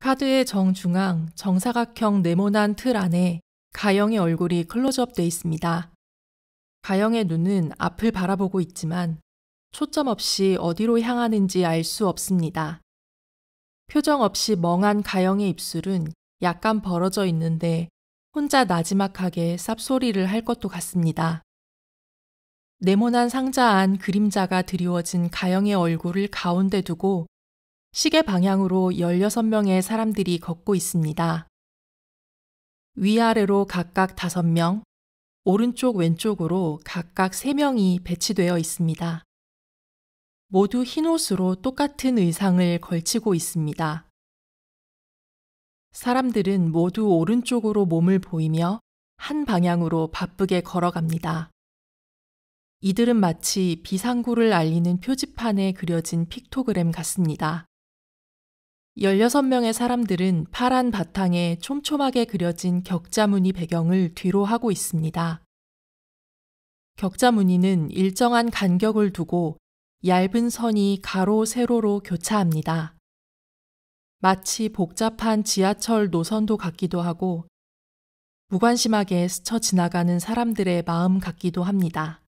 카드의 정중앙 정사각형 네모난 틀 안에 가영의 얼굴이 클로즈업돼 있습니다. 가영의 눈은 앞을 바라보고 있지만 초점 없이 어디로 향하는지 알 수 없습니다. 표정 없이 멍한 가영의 입술은 약간 벌어져 있는데 혼자 나지막하게 쌉소리를 할 것도 같습니다. 네모난 상자 안 그림자가 드리워진 가영의 얼굴을 가운데 두고 시계 방향으로 16명의 사람들이 걷고 있습니다. 위아래로 각각 5명, 오른쪽 왼쪽으로 각각 3명이 배치되어 있습니다. 모두 흰 옷으로 똑같은 의상을 걸치고 있습니다. 사람들은 모두 오른쪽으로 몸을 보이며 한 방향으로 바쁘게 걸어갑니다. 이들은 마치 비상구를 알리는 표지판에 그려진 픽토그램 같습니다. 16명의 사람들은 파란 바탕에 촘촘하게 그려진 격자무늬 배경을 뒤로 하고 있습니다. 격자무늬는 일정한 간격을 두고 얇은 선이 가로, 세로로 교차합니다. 마치 복잡한 지하철 노선도 같기도 하고 무관심하게 스쳐 지나가는 사람들의 마음 같기도 합니다.